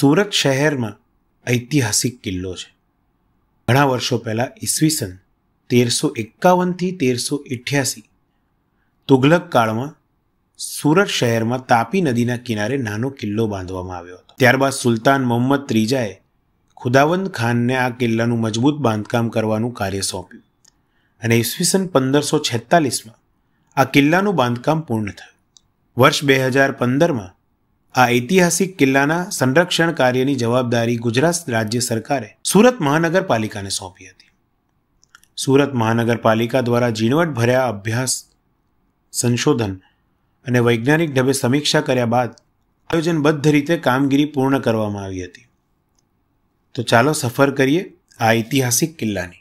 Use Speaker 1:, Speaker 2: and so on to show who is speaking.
Speaker 1: સુરત શહેરમાં ઐતિહાસિક કિલ્લો છે ઘણા વર્ષો પહેલાં ઈસવીસન તેરસો એકાવનથી તેરસો અઠ્યાસી તુઘલક કાળમાં સુરત શહેરમાં તાપી નદીના કિનારે નાનો કિલ્લો બાંધવામાં આવ્યો હતો ત્યારબાદ સુલતાન મોહમ્મદ ત્રીજાએ ખુદાવંદ ખાનને આ કિલ્લાનું મજબૂત બાંધકામ કરવાનું કાર્ય સોંપ્યું અને ઈસવીસન પંદરસો છેતાલીસમાં આ કિલ્લાનું બાંધકામ પૂર્ણ થયું વર્ષ બે હજાર પંદરમાં આ ઐતિહાસિક કિલ્લાના સંરક્ષણ કાર્યની જવાબદારી ગુજરાત રાજ્ય સરકારે સુરત મહાનગરપાલિકાને સોંપી હતી સુરત મહાનગરપાલિકા દ્વારા ઝીણવટભર્યા અભ્યાસ સંશોધન અને વૈજ્ઞાનિક ઢબે સમીક્ષા કર્યા બાદ આયોજનબદ્ધ રીતે કામગીરી પૂર્ણ કરવામાં આવી હતી તો ચાલો સફર કરીએ આ ઐતિહાસિક કિલ્લાની